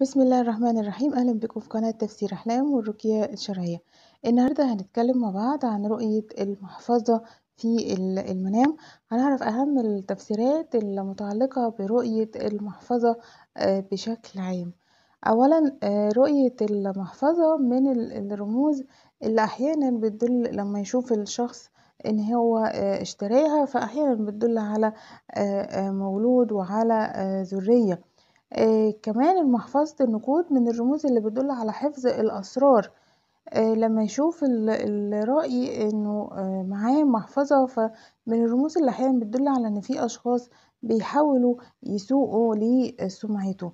بسم الله الرحمن الرحيم أهلا بكم في قناة تفسير أحلام والرقية الشرعية النهاردة هنتكلم مع بعض عن رؤية المحفظة في المنام هنعرف أهم التفسيرات المتعلقة برؤية المحفظة آه، بشكل عام أولا آه، رؤية المحفظة من الرموز اللي أحيانا بتدل لما يشوف الشخص ان هو آه، اشتراها فأحيانا بتدل على مولود وعلى ذرية آه كمان محفظة النقود من الرموز اللي بتدل على حفظ الأسرار آه لما يشوف الرأي إنه آه معاه محفظة فمن الرموز اللي أحيانا بتدل على إن في أشخاص بيحاولوا يسوقوا لسمعته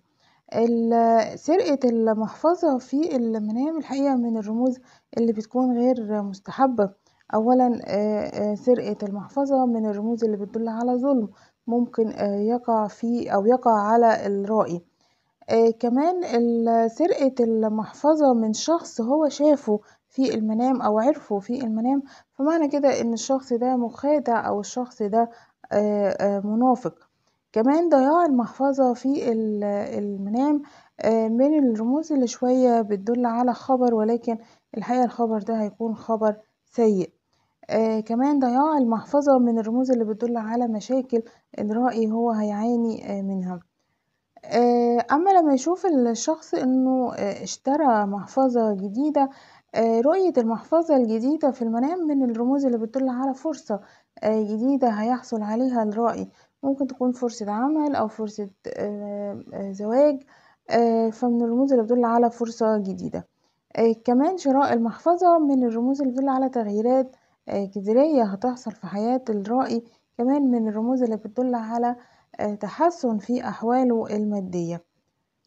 سرقة المحفظة في المنام الحقيقة من الرموز اللي بتكون غير مستحبة أولا آه، آه، سرقة المحفظة من الرموز اللي بتدل على ظلم ممكن آه، يقع في أو يقع على الرائي كمان سرقة المحفظة من شخص هو شافه في المنام أو عرفه في المنام فمعنى كده إن الشخص ده مخادع أو الشخص ده منافق كمان ضياع المحفظة في المنام من الرموز اللي شوية بتدل على خبر ولكن الحقيقة الخبر ده هيكون خبر سيء آه كمان ضياع المحفظة من الرموز اللي بتدل على مشاكل الرأي هو هيعاني آه منها آه أما لما يشوف الشخص أنه آه، اشترى محفظة جديدة آه، رؤية المحفظة الجديدة في المنام من الرموز اللي بتدل على فرصة آه، جديدة هيحصل عليها الرأي ممكن تكون فرصة عمل أو فرصة زواج فمن الرموز اللي بتدل على فرصة جديدة آه، كمان شراء المحفظة من الرموز اللي على تغييرات آه، جذرية هتحصل في حياة الرائي كمان من الرموز اللي بتدل على آه، تحسن في أحواله المادية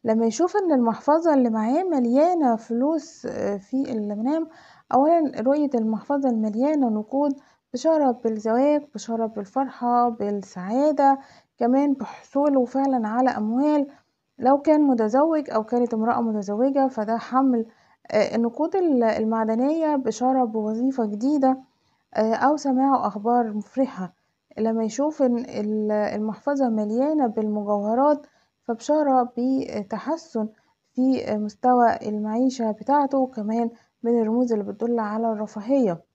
لما يشوف ان المحفظة اللي معاه مليانة فلوس في المنام اولا رؤية المحفظة المليانة نقود بشارة بالزواج بشارة بالفرحة بالسعادة كمان بحصوله فعلا على اموال لو كان متزوج او كانت امرأة متزوجة فده حمل آه، النقود المعدنية بشارة بوظيفة جديدة آه، أو سماعه أخبار مفرحة لما يشوف إن المحفظة مليانة بالمجوهرات فبشارة بتحسن في مستوى المعيشة بتاعته وكمان من الرموز اللي بتدل على الرفاهية.